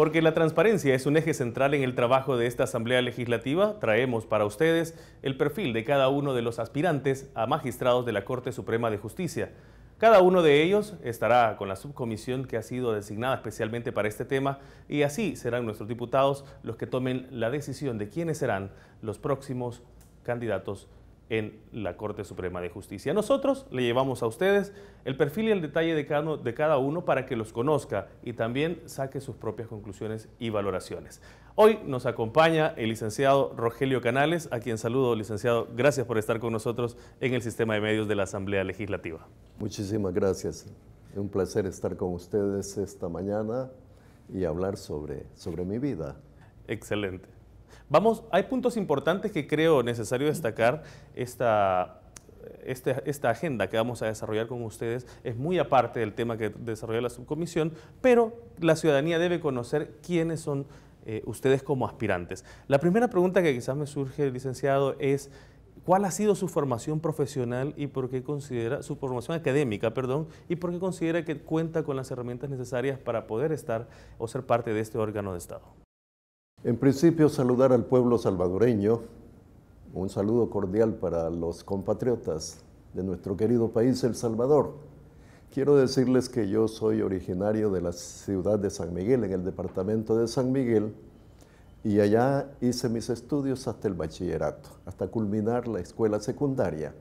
porque la transparencia es un eje central en el trabajo de esta Asamblea Legislativa, traemos para ustedes el perfil de cada uno de los aspirantes a magistrados de la Corte Suprema de Justicia. Cada uno de ellos estará con la subcomisión que ha sido designada especialmente para este tema y así serán nuestros diputados los que tomen la decisión de quiénes serán los próximos candidatos en la Corte Suprema de Justicia. Nosotros le llevamos a ustedes el perfil y el detalle de cada, uno para que los conozca y también saque sus propias conclusiones y valoraciones. Hoy nos acompaña el licenciado Rogelio Canales, a quien saludo, licenciado. Gracias por estar con nosotros en el sistema de medios de la Asamblea Legislativa. Muchísimas gracias. un placer estar con ustedes esta mañana y hablar sobre, sobre mi vida. Excelente. Vamos, hay puntos importantes que creo necesario destacar. Este, esta, agenda que vamos a desarrollar con ustedes es muy aparte del tema que desarrolló la subcomisión, pero la ciudadanía debe conocer quiénes son eh, ustedes como aspirantes. La primera pregunta que quizás me surge, licenciado, es... ¿Cuál ha sido su formación profesional y por qué considera, su formación académica, y por qué considera que cuenta con las herramientas necesarias para poder estar o ser parte de este órgano de Estado? En principio, saludar al pueblo salvadoreño, un saludo cordial para los compatriotas de nuestro querido país, El Salvador. Quiero decirles que yo soy originario de la ciudad de San Miguel, en el departamento de San Miguel, y allá hice mis estudios hasta el bachillerato, hasta culminar la escuela secundaria.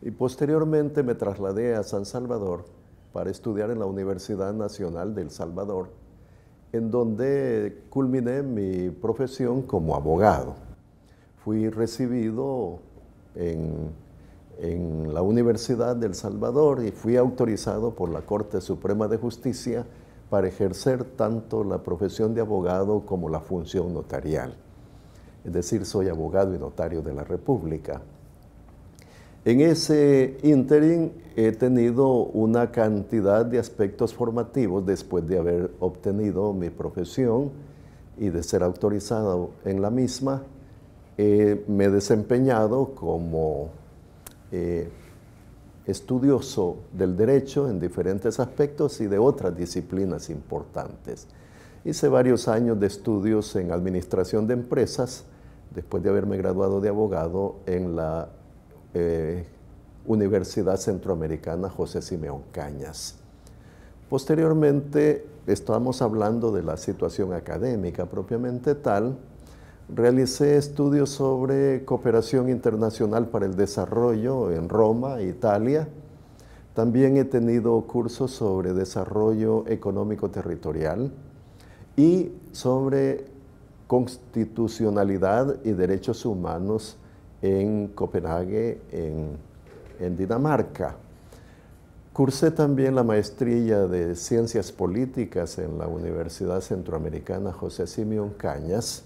Y posteriormente me trasladé a San Salvador para estudiar en la Universidad Nacional del Salvador en donde culminé mi profesión como abogado. Fui recibido en, la Universidad del Salvador y fui autorizado por la Corte Suprema de Justicia para ejercer tanto la profesión de abogado como la función notarial. Es decir, soy abogado y notario de la República. En ese ínterin he tenido una cantidad de aspectos formativos después de haber obtenido mi profesión y de ser autorizado en la misma. Eh, me he desempeñado como eh, estudioso del derecho en diferentes aspectos y de otras disciplinas importantes. Hice varios años de estudios en administración de empresas después de haberme graduado de abogado en la eh, Universidad Centroamericana José Simeón Cañas. Posteriormente, estamos hablando de la situación académica propiamente tal, realicé estudios sobre cooperación internacional para el desarrollo en Roma, Italia. También he tenido cursos sobre desarrollo económico territorial y sobre constitucionalidad y derechos humanos en Copenhague, en, Dinamarca. Cursé también la maestría de Ciencias Políticas en la Universidad Centroamericana José Simeón Cañas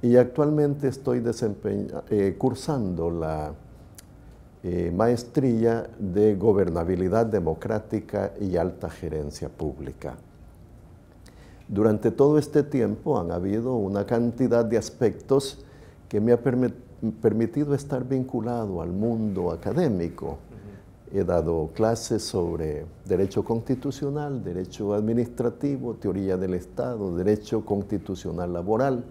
y actualmente estoy eh, cursando la eh, maestría de Gobernabilidad Democrática y Alta Gerencia Pública. Durante todo este tiempo han habido una cantidad de aspectos que me ha permitido permitido estar vinculado al mundo académico. He dado clases sobre derecho constitucional, derecho administrativo, teoría del Estado, derecho constitucional laboral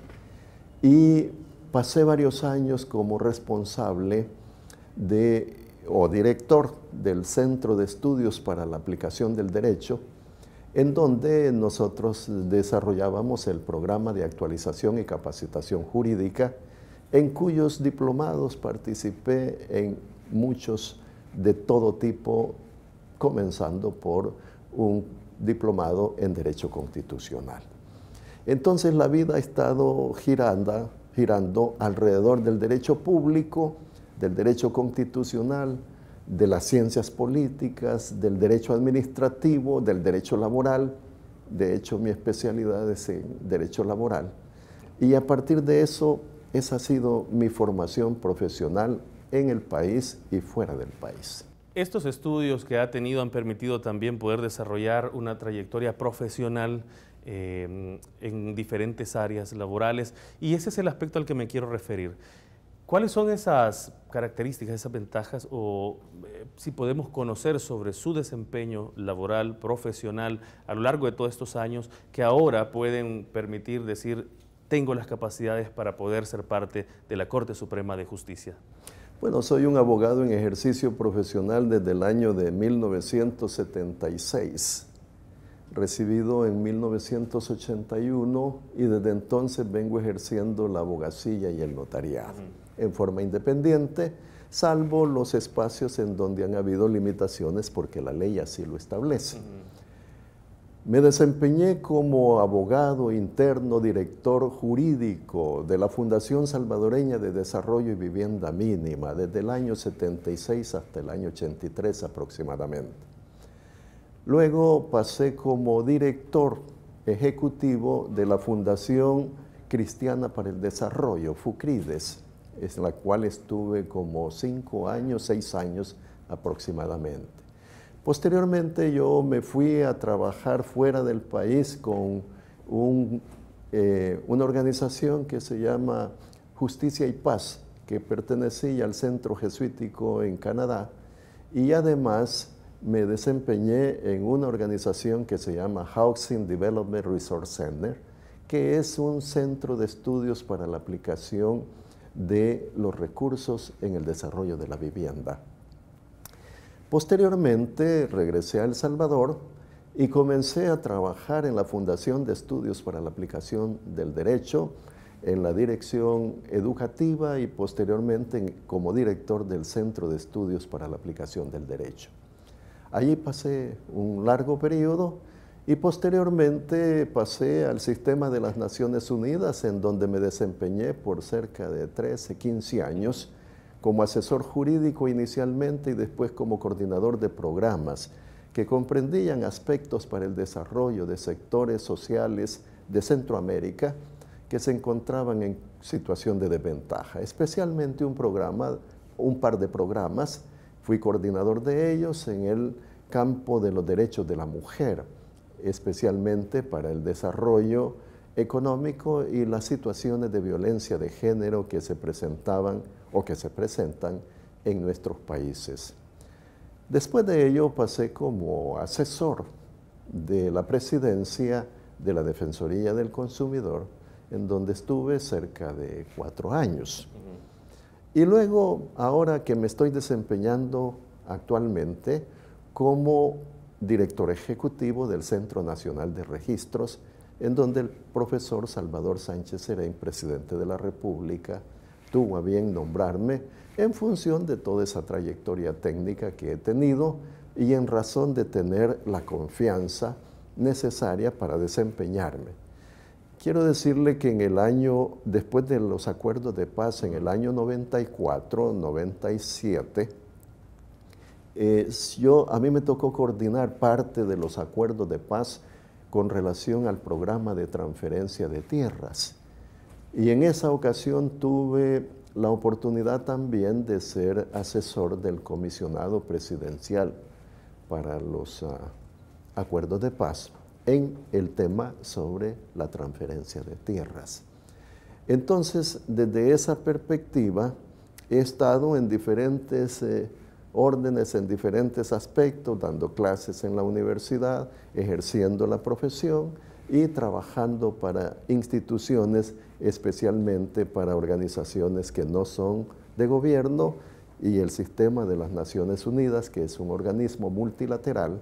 y pasé varios años como responsable de, o director del Centro de Estudios para la Aplicación del Derecho, en donde nosotros desarrollábamos el programa de actualización y capacitación jurídica en cuyos diplomados participé en muchos de todo tipo, comenzando por un diplomado en Derecho Constitucional. Entonces la vida ha estado girando, girando alrededor del derecho público, del derecho constitucional, de las ciencias políticas, del derecho administrativo, del derecho laboral. De hecho, mi especialidad es en derecho laboral. Y a partir de eso esa ha sido mi formación profesional en el país y fuera del país. Estos estudios que ha tenido han permitido también poder desarrollar una trayectoria profesional eh, en diferentes áreas laborales y ese es el aspecto al que me quiero referir. ¿Cuáles son esas características, esas ventajas o eh, si podemos conocer sobre su desempeño laboral, profesional, a lo largo de todos estos años que ahora pueden permitir decir tengo las capacidades para poder ser parte de la Corte Suprema de Justicia? Bueno, soy un abogado en ejercicio profesional desde el año de 1976, recibido en 1981 y desde entonces vengo ejerciendo la abogacía y el notariado en forma independiente, salvo los espacios en donde han habido limitaciones porque la ley así lo establece. Me desempeñé como abogado interno, director jurídico de la Fundación Salvadoreña de Desarrollo y Vivienda Mínima desde el año 76 hasta el año 83 aproximadamente. Luego pasé como director ejecutivo de la Fundación Cristiana para el Desarrollo, FUCRIDES, en la cual estuve como cinco años, seis años aproximadamente. Posteriormente yo me fui a trabajar fuera del país con eh, una organización que se llama Justicia y Paz, que pertenecía al centro jesuítico en Canadá, y además me desempeñé en una organización que se llama Housing Development Resource Center, que es un centro de estudios para la aplicación de los recursos en el desarrollo de la vivienda. Posteriormente regresé a El Salvador y comencé a trabajar en la Fundación de Estudios para la Aplicación del Derecho, en la dirección educativa y posteriormente como director del Centro de Estudios para la Aplicación del Derecho. Allí pasé un largo periodo y posteriormente pasé al sistema de las Naciones Unidas en donde me desempeñé por cerca de 13, 15 años como asesor jurídico inicialmente y después como coordinador de programas que comprendían aspectos para el desarrollo de sectores sociales de Centroamérica que se encontraban en situación de desventaja, especialmente un programa, un par de programas, fui coordinador de ellos en el campo de los derechos de la mujer, especialmente para el desarrollo económico y las situaciones de violencia de género que se presentaban o que se presentan en nuestros países. Después de ello pasé como asesor de la presidencia de la Defensoría del Consumidor, en donde estuve cerca de cuatro años. Y luego, ahora que me estoy desempeñando actualmente como director ejecutivo del Centro Nacional de Registros, en donde el profesor Salvador Sánchez Serén, presidente de la República, tuvo a bien nombrarme en función de toda esa trayectoria técnica que he tenido y en razón de tener la confianza necesaria para desempeñarme. Quiero decirle que en el año, después de los acuerdos de paz, en el año 94, 97, eh, yo, a mí me tocó coordinar parte de los acuerdos de paz con relación al programa de transferencia de tierras. Y en esa ocasión tuve la oportunidad también de ser asesor del comisionado presidencial para los ah, acuerdos de paz en el tema sobre la transferencia de tierras. Entonces, desde esa perspectiva, he estado en diferentes eh, órdenes, en diferentes aspectos, dando clases en la universidad, ejerciendo la profesión, y trabajando para instituciones, especialmente para organizaciones que no son de gobierno y el sistema de las Naciones Unidas, que es un organismo multilateral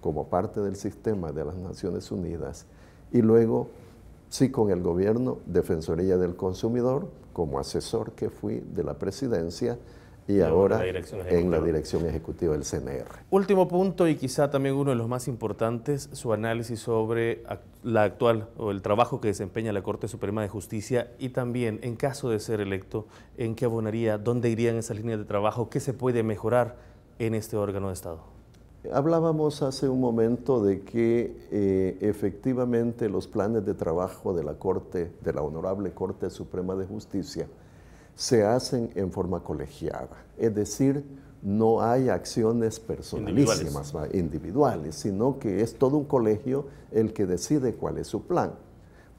como parte del sistema de las Naciones Unidas, y luego sí con el gobierno, Defensoría del Consumidor, como asesor que fui de la presidencia, y ahora en la dirección ejecutiva del CNR. Último punto y quizá también uno de los más importantes, su análisis sobre la actual o el trabajo que desempeña la Corte Suprema de Justicia y también en caso de ser electo, en qué abonaría, dónde irían esas líneas de trabajo, qué se puede mejorar en este órgano de Estado. Hablábamos hace un momento de que eh, efectivamente los planes de trabajo de la Corte, de la Honorable Corte Suprema de Justicia, se hacen en forma colegiada, es decir, no hay acciones personalísimas, individuales. sino que es todo un colegio el que decide cuál es su plan.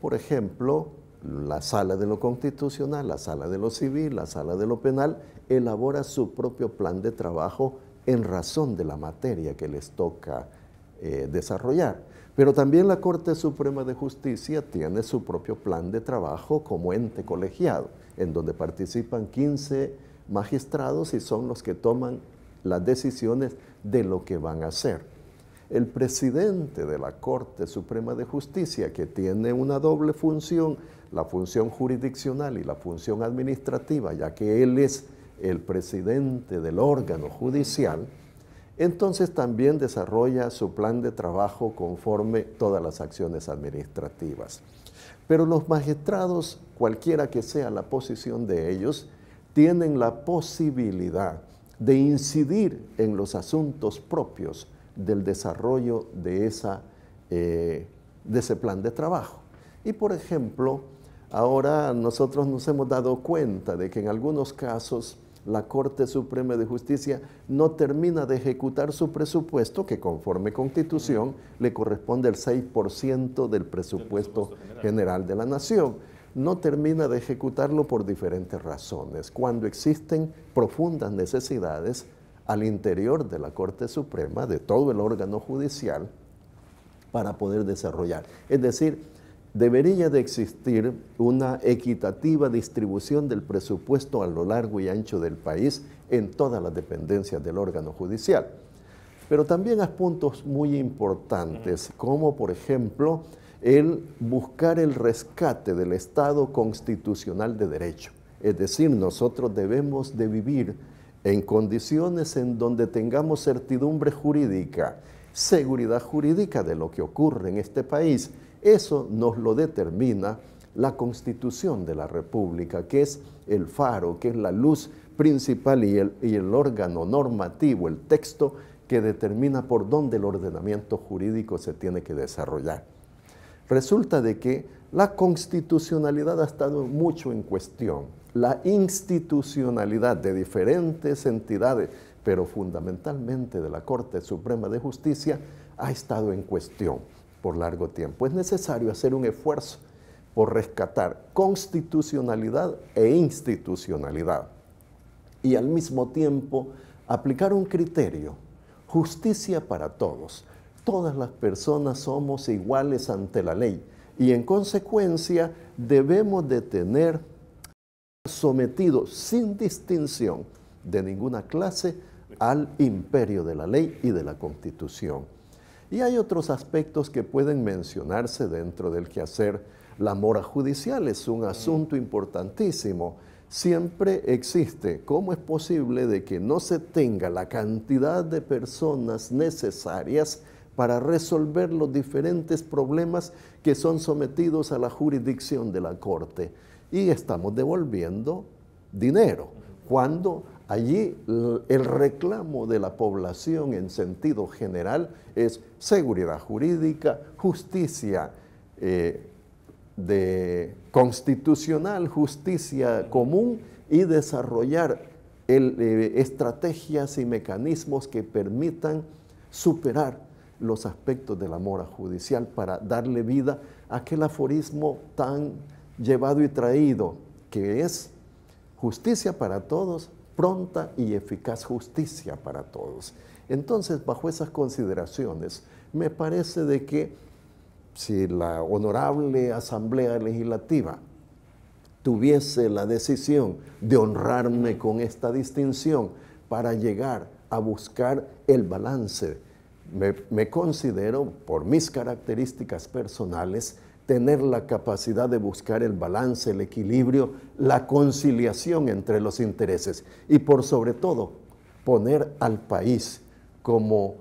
Por ejemplo, la sala de lo constitucional, la sala de lo civil, la sala de lo penal, elabora su propio plan de trabajo en razón de la materia que les toca eh, desarrollar. Pero también la Corte Suprema de Justicia tiene su propio plan de trabajo como ente colegiado en donde participan 15 magistrados y son los que toman las decisiones de lo que van a hacer. El presidente de la Corte Suprema de Justicia, que tiene una doble función, la función jurisdiccional y la función administrativa, ya que él es el presidente del órgano judicial, entonces también desarrolla su plan de trabajo conforme todas las acciones administrativas. Pero los magistrados, cualquiera que sea la posición de ellos, tienen la posibilidad de incidir en los asuntos propios del desarrollo de, eh, ese plan de trabajo. Y por ejemplo, ahora nosotros nos hemos dado cuenta de que en algunos casos la Corte Suprema de Justicia no termina de ejecutar su presupuesto, que conforme Constitución le corresponde el 6% del presupuesto, general. general de la Nación. No termina de ejecutarlo por diferentes razones. Cuando existen profundas necesidades al interior de la Corte Suprema, de todo el órgano judicial, para poder desarrollar. Es decir, debería de existir una equitativa distribución del presupuesto a lo largo y ancho del país en todas las dependencias del órgano judicial. Pero también hay puntos muy importantes, como por ejemplo el buscar el rescate del Estado constitucional de derecho. Es decir, nosotros debemos de vivir en condiciones en donde tengamos certidumbre jurídica, seguridad jurídica de lo que ocurre en este país eso nos lo determina la Constitución de la República, que es el faro, que es la luz principal y el, el órgano normativo, el texto que determina por dónde el ordenamiento jurídico se tiene que desarrollar. Resulta de que la constitucionalidad ha estado mucho en cuestión, la institucionalidad de diferentes entidades, pero fundamentalmente de la Corte Suprema de Justicia, ha estado en cuestión por largo tiempo. Es necesario hacer un esfuerzo por rescatar constitucionalidad e institucionalidad y al mismo tiempo aplicar un criterio, justicia para todos. Todas las personas somos iguales ante la ley y en consecuencia debemos de tener sometidos sin distinción de ninguna clase al imperio de la ley y de la constitución. Y hay otros aspectos que pueden mencionarse dentro del quehacer. La mora judicial es un asunto importantísimo. Siempre existe. ¿Cómo es posible de que no se tenga la cantidad de personas necesarias para resolver los diferentes problemas que son sometidos a la jurisdicción de la Corte? Y estamos devolviendo dinero cuando Allí el reclamo de la población en sentido general es seguridad jurídica, justicia eh, de, constitucional, justicia común y desarrollar eh, estrategias y mecanismos que permitan superar los aspectos de la mora judicial para darle vida a aquel aforismo tan llevado y traído que es justicia para todos pronta y eficaz justicia para todos. Entonces, bajo esas consideraciones, me parece de que si la honorable Asamblea Legislativa tuviese la decisión de honrarme con esta distinción para llegar a buscar el balance, me, me considero, por mis características personales, tener la capacidad de buscar el balance, el equilibrio, la conciliación entre los intereses y por sobre todo poner al país como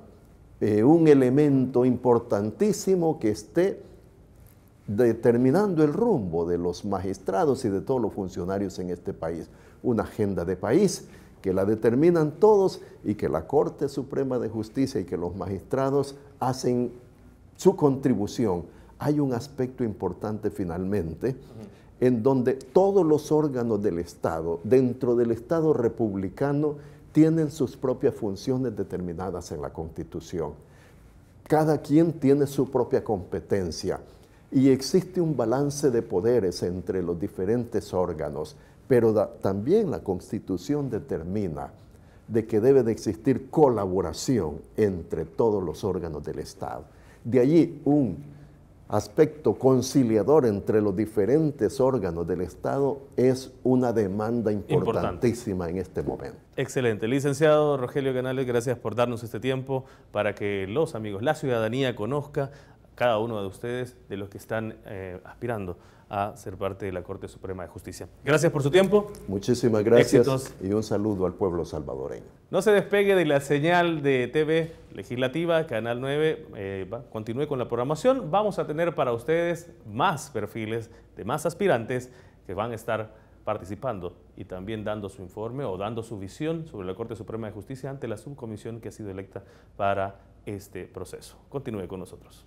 eh, un elemento importantísimo que esté determinando el rumbo de los magistrados y de todos los funcionarios en este país. Una agenda de país que la determinan todos y que la Corte Suprema de Justicia y que los magistrados hacen su contribución hay un aspecto importante finalmente en donde todos los órganos del Estado, dentro del Estado republicano, tienen sus propias funciones determinadas en la Constitución. Cada quien tiene su propia competencia y existe un balance de poderes entre los diferentes órganos, pero también la Constitución determina de que debe de existir colaboración entre todos los órganos del Estado. De allí un aspecto conciliador entre los diferentes órganos del Estado es una demanda importantísima en este momento. Excelente. Licenciado Rogelio Canales, gracias por darnos este tiempo para que los amigos, la ciudadanía conozca cada uno de ustedes de los que están eh, aspirando a ser parte de la Corte Suprema de Justicia. Gracias por su tiempo. Muchísimas gracias y un saludo al pueblo salvadoreño. No se despegue de la señal de TV Legislativa, Canal 9, eh, continúe con la programación. Vamos a tener para ustedes más perfiles de más aspirantes que van a estar participando y también dando su informe o dando su visión sobre la Corte Suprema de Justicia ante la subcomisión que ha sido electa para este proceso. Continúe con nosotros.